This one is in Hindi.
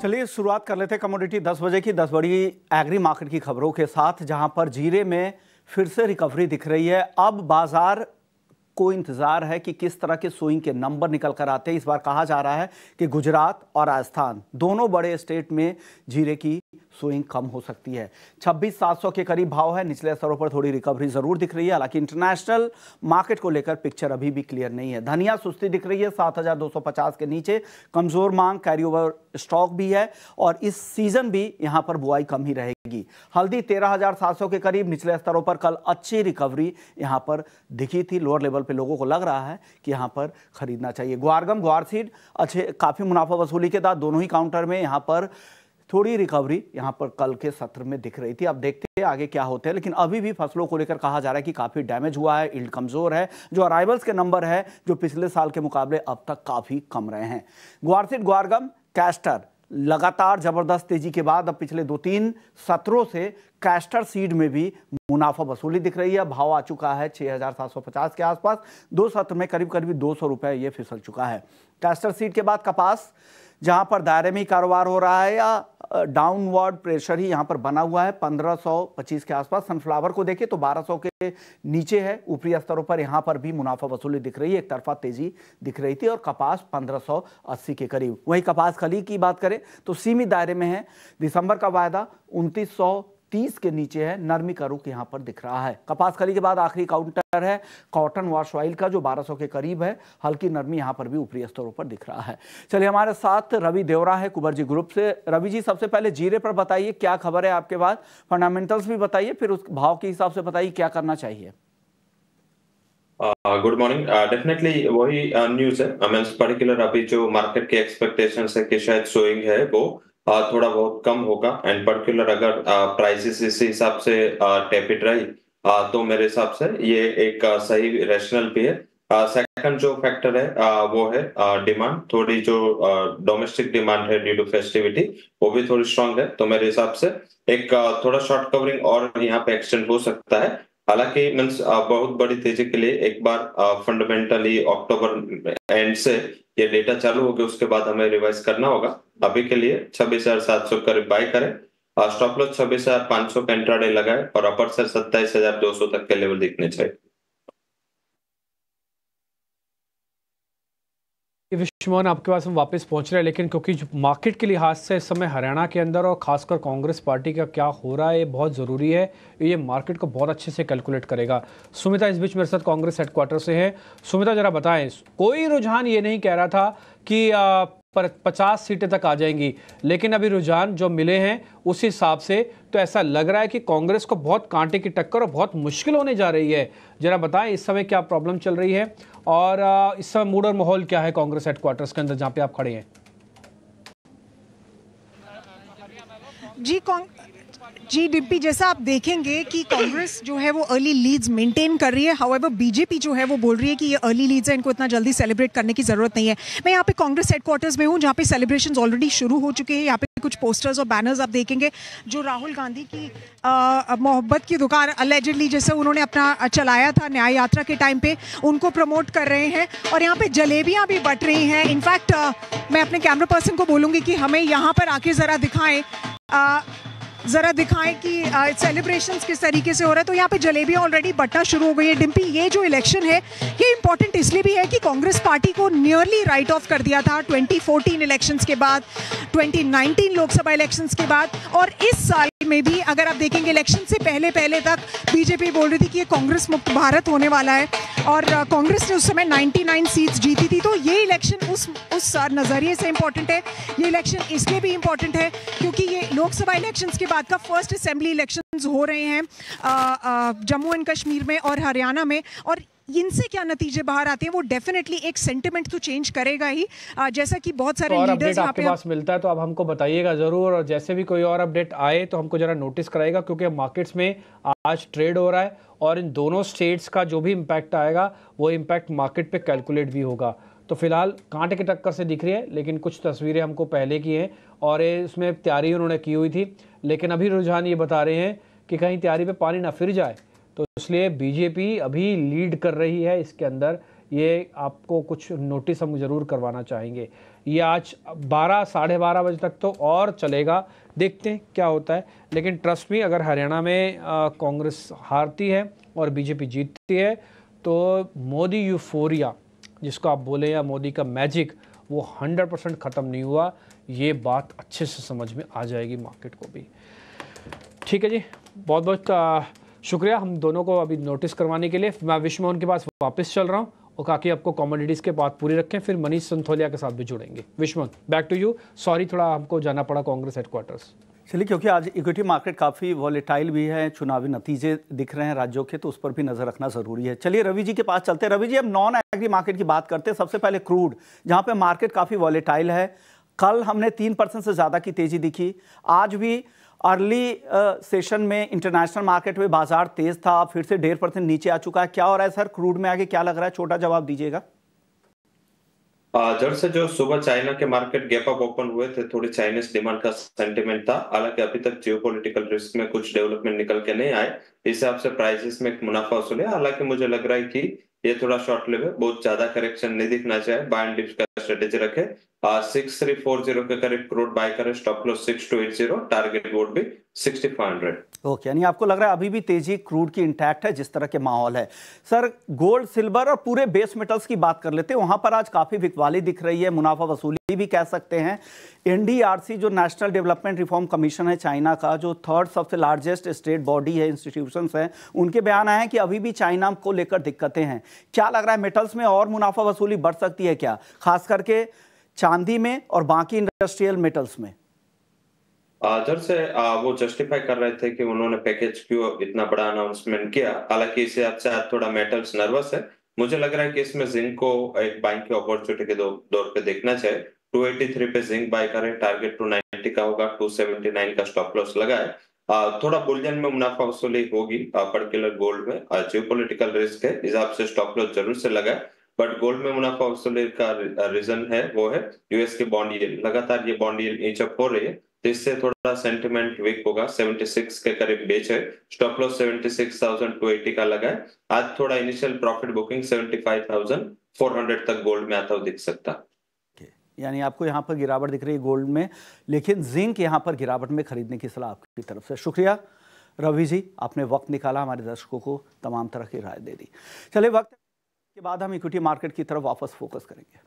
चलिए शुरुआत कर लेते हैं कमोडिटी 10 बजे की 10 बड़ी एग्री मार्केट की खबरों के साथ जहां पर जीरे में फिर से रिकवरी दिख रही है अब बाजार को इंतज़ार है कि किस तरह के सोइंग के नंबर निकल कर आते हैं इस बार कहा जा रहा है कि गुजरात और राजस्थान दोनों बड़े स्टेट में जीरे की स्विंग कम हो सकती है छब्बीस सात सौ के करीब भाव है निचले स्तरों पर थोड़ी रिकवरी जरूर दिख रही है हालांकि इंटरनेशनल मार्केट को लेकर पिक्चर अभी भी क्लियर नहीं है धनिया सुस्ती दिख रही है सात हजार दो सौ पचास के नीचे कमजोर मांग कैरी ओवर स्टॉक भी है और इस सीजन भी यहां पर बुआई कम ही रहेगी हल्दी तेरह हजार सात सौ के करीब निचले स्तरों पर कल अच्छी रिकवरी यहां पर दिखी थी लोअर लेवल पर लोगों को लग रहा है कि यहां पर खरीदना चाहिए ग्वारगम ग्वारसीड अच्छे काफ़ी मुनाफा वसूली के बाद दोनों ही काउंटर में यहाँ पर थोड़ी रिकवरी यहाँ पर कल के सत्र में दिख रही थी अब देखते हैं आगे क्या होते हैं लेकिन अभी भी फसलों को लेकर कहा जा रहा है कि काफ़ी डैमेज हुआ है इल्ड कमज़ोर है जो अराइवल्स के नंबर है जो पिछले साल के मुकाबले अब तक काफ़ी कम रहे हैं ग्वारसिट ग्वारगम कैस्टर लगातार जबरदस्त तेजी के बाद अब पिछले दो तीन सत्रों से कैस्टर सीड में भी मुनाफा वसूली दिख रही है भाव आ चुका है 6,750 के आसपास दो सत्र में करीब करीब दो सौ रुपये ये फिसल चुका है कैस्टर सीड के बाद कपास जहां पर दायरे में कारोबार हो रहा है या डाउनवर्ड प्रेशर ही यहाँ पर बना हुआ है 1525 के आसपास सनफ्लावर को देखें तो 1200 के नीचे है ऊपरी स्तरों पर यहाँ पर भी मुनाफा वसूली दिख रही है एक तरफा तेजी दिख रही थी और कपास 1580 के करीब वहीं कपास खली की बात करें तो सीमित दायरे में है दिसंबर का वायदा उनतीस तीस के नीचे है नरमी का रुख यहाँ पर दिख रहा है कपास खरी के बाद आखिरी काउंटर है कॉटन वॉश ऑयल का जो 1200 के करीब है हल्की नरमी यहाँ पर भी ऊपरी स्तरों पर दिख रहा है चलिए हमारे साथ रवि देवरा है कुबर जी ग्रुप से रवि जी सबसे पहले जीरे पर बताइए क्या खबर है आपके पास फंडामेंटल्स भी बताइए फिर उस भाव के हिसाब से बताइए क्या करना चाहिए गुड मॉर्निंग डेफिनेटली वही न्यूज है पर्टिकुलर अभी जो मार्केट के एक्सपेक्टेशंस है कि शायद सोइंग है वो थोड़ा बहुत कम होगा एंड पर्टिकुलर अगर प्राइसेस इस हिसाब से टेपिड रही तो मेरे हिसाब से ये एक सही रेशनल भी है सेकंड जो फैक्टर है वो है डिमांड थोड़ी जो डोमेस्टिक डिमांड है ड्यू टू फेस्टिविटी वो भी थोड़ी स्ट्रांग है तो मेरे हिसाब से एक थोड़ा शॉर्ट कवरिंग और यहाँ पे एक्सटेंड हो सकता है हालांकि मीन्स बहुत बड़ी तेजी के लिए एक बार फंडामेंटली अक्टूबर एंड से ये डेटा चालू हो गया उसके बाद हमें रिवाइज करना होगा अभी के लिए छब्बीस हजार सात सौ करीब बाय करें और स्टॉप लॉस छब्बीस हजार पांच सौ का इंट्राडे लगाए और अपर सर सत्ताईस हजार दो सौ तक के लेवल दिखने चाहिए विश्वमोहन आपके पास हम वापस पहुंच रहे हैं लेकिन क्योंकि मार्केट के लिहाज से इस समय हरियाणा के अंदर और खासकर कांग्रेस पार्टी का क्या हो रहा है ये बहुत ज़रूरी है ये मार्केट को बहुत अच्छे से कैलकुलेट करेगा सुमिता इस बीच मेरे साथ कांग्रेस हेडक्वार्टर से है सुमिता ज़रा बताएं कोई रुझान ये नहीं कह रहा था कि पर पचास सीटें तक आ जाएंगी लेकिन अभी रुझान जो मिले हैं उस हिसाब से तो ऐसा लग रहा है कि कांग्रेस को बहुत कांटे की टक्कर और बहुत मुश्किल होने जा रही है जरा बताएं इस समय क्या प्रॉब्लम चल रही है और इस समय मूड और माहौल क्या है कांग्रेस हेडक्वार्टर्स के अंदर जहाँ पे आप खड़े हैं जी कौन जी डिम्पी जैसा आप देखेंगे कि कांग्रेस जो है वो अर्ली लीड्स मेंटेन कर रही है हाउएवर बीजेपी जो है वो बोल रही है कि ये अर्ली लीड्स है इनको इतना जल्दी सेलिब्रेट करने की ज़रूरत नहीं है मैं यहाँ पे कांग्रेस हेडक्वार्टर्स में हूँ जहाँ पे सेलिब्रेशन ऑलरेडी शुरू हो चुके हैं यहाँ पे कुछ पोस्टर्स और बैनर्स आप देखेंगे जो राहुल गांधी की मोहब्बत की दुकान अलेजडली जैसे उन्होंने अपना चलाया था न्याय यात्रा के टाइम पे उनको प्रमोट कर रहे हैं और यहाँ पे जलेबियाँ भी बट रही हैं इनफैक्ट मैं अपने कैमरा पर्सन को बोलूँगी कि हमें यहाँ पर आके ज़रा दिखाएँ ज़रा दिखाएं कि सेलिब्रेशंस किस तरीके से हो रहा है तो यहाँ पे जलेबी ऑलरेडी बटना शुरू हो गई है डिम्पी ये जो इलेक्शन है ये इंपॉर्टेंट इसलिए भी है कि कांग्रेस पार्टी को नियरली राइट ऑफ कर दिया था 2014 इलेक्शंस के बाद 2019 लोकसभा इलेक्शंस के बाद और इस साल में भी अगर आप देखेंगे इलेक्शन से पहले पहले तक बीजेपी बोल रही थी कि ये कांग्रेस मुक्त भारत होने वाला है और कांग्रेस ने उस समय 99 सीट्स जीती थी तो ये इलेक्शन उस उस नज़रिए से इम्पॉर्टेंट है ये इलेक्शन इसलिए भी इम्पॉर्टेंट है क्योंकि ये लोकसभा इलेक्शन के बाद का फर्स्ट असेंबली इलेक्शन हो रहे हैं जम्मू एंड कश्मीर में और हरियाणा में और इनसे क्या नतीजे बाहर आते हैं वो डेफिनेटली एक सेंटिमेंट तो चेंज करेगा ही जैसा कि बहुत सारे लीडर्स आपके पास आप... मिलता है तो आप हमको बताइएगा जरूर और जैसे भी कोई और अपडेट आए तो हमको जरा नोटिस कराएगा क्योंकि मार्केट्स में आज ट्रेड हो रहा है और इन दोनों स्टेट्स का जो भी इम्पैक्ट आएगा वो इम्पैक्ट मार्केट पर कैलकुलेट भी होगा तो फिलहाल कांटे की टक्कर से दिख रही है लेकिन कुछ तस्वीरें हमको पहले की हैं और इसमें तैयारी उन्होंने की हुई थी लेकिन अभी रुझान ये बता रहे हैं कि कहीं तैयारी पे पानी ना फिर जाए तो इसलिए बीजेपी अभी लीड कर रही है इसके अंदर ये आपको कुछ नोटिस हम ज़रूर करवाना चाहेंगे ये आज बारह साढ़े बारह बजे तक तो और चलेगा देखते हैं क्या होता है लेकिन ट्रस्ट में अगर हरियाणा में कांग्रेस हारती है और बीजेपी जीतती है तो मोदी यूफोरिया जिसको आप बोले या मोदी का मैजिक वो हंड्रेड परसेंट ख़त्म नहीं हुआ ये बात अच्छे से समझ में आ जाएगी मार्केट को भी ठीक है जी बहुत बहुत शुक्रिया हम दोनों को अभी नोटिस करवाने के लिए मैं विश्व में उनके पास वापस चल रहा हूँ और काकी आपको कॉमोडिटीज़ के बात पूरी रखें फिर मनीष संथोलिया के साथ भी जुड़ेंगे विश्वन बैक टू यू सॉरी थोड़ा हमको जाना पड़ा कांग्रेस हेडक्वार्टर्स चलिए क्योंकि आज इक्विटी मार्केट काफ़ी वॉलेटाइल भी है चुनावी नतीजे दिख रहे हैं राज्यों के तो उस पर भी नज़र रखना ज़रूरी है चलिए रवि जी के पास चलते हैं रवि जी हम नॉन एग्री मार्केट की बात करते हैं सबसे पहले क्रूड जहाँ पे मार्केट काफ़ी वॉलेटाइल है कल हमने तीन परसेंट से ज़्यादा की तेज़ी दिखी आज भी अर्ली सेशन में इंटरनेशनल मार्केट में बाजार तेज था फिर से डेढ़ परसेंट नीचे आ चुका है क्या हो रहा है सर क्रूड में आगे क्या लग रहा है छोटा जवाब दीजिएगा जड़ से जो सुबह चाइना के मार्केट गैप अप ओपन हुए थे थोड़ी चाइनीज डिमांड का सेंटिमेंट था हालांकि अभी तक जियोपॉलिटिकल रिस्क में कुछ डेवलपमेंट निकल के नहीं आए इस हिसाब से प्राइसेस में एक मुनाफा हालांकि मुझे लग रहा है कि ये थोड़ा शॉर्ट लेवल बहुत ज्यादा करेक्शन नहीं दिखना चाहिए बाय एंड डिप्स स्ट्रेटेजी रखे सिक्स थ्री फोर जीरो के करीब क्रूड बाय करें stop loss six two eight zero target वोट भी sixty five hundred okay okay, यानी आपको लग रहा है अभी भी तेजी क्रूड की इंटैक्ट है जिस तरह के माहौल है सर गोल्ड सिल्वर और पूरे बेस मेटल्स की बात कर लेते हैं वहां पर आज काफी बिकवाली दिख रही है मुनाफा वसूली भी कह सकते हैं एनडीआरसी जो नेशनल डेवलपमेंट रिफॉर्म कमीशन है चाइना का जो थर्ड सबसे लार्जेस्ट स्टेट बॉडी है इंस्टीट्यूशन है उनके बयान आए हैं कि अभी भी चाइना को लेकर दिक्कतें हैं क्या लग रहा है मेटल्स में और मुनाफा वसूली बढ़ सकती है क्या खास करके चांदी में और बाकी इंडस्ट्रियल मेटल्स में जर से आ, वो जस्टिफाई कर रहे थे कि उन्होंने पैकेज क्यों इतना बड़ा अनाउंसमेंट किया हालांकि इसे अच्छा थोड़ा मेटल्स नर्वस है मुझे लग रहा है कि इसमें जिंक को एक बाइक की अपॉर्चुनिटी के दौर पे देखना चाहिए 283 पे जिंक बाय करें टारगेट 290 का होगा 279 का स्टॉप लॉस लगाए थोड़ा बुलियन में मुनाफा वसूली होगी पर्टिकुलर गोल्ड में जियोपोलिटिकल रिस्क है हिसाब से स्टॉप लॉस जरूर से लगाए बट गोल्ड में मुनाफा वसूली का रीजन है वो है यूएस के बॉन्ड यील्ड लगातार ये बॉन्ड यील्ड इंच हो रही है तो इससे थोड़ा सेंटिमेंट वीक होगा 76 के करीब बेच है स्टॉप लॉस 76,280 का लगा है आज थोड़ा इनिशियल प्रॉफिट बुकिंग 75,400 तक गोल्ड में आता हुआ दिख सकता यानी आपको यहाँ पर गिरावट दिख रही है गोल्ड में लेकिन जिंक यहाँ पर गिरावट में खरीदने की सलाह आपकी तरफ से शुक्रिया रवि जी आपने वक्त निकाला हमारे दर्शकों को तमाम तरह की राय दे दी चले वक्त के बाद हम इक्विटी मार्केट की तरफ वापस फोकस करेंगे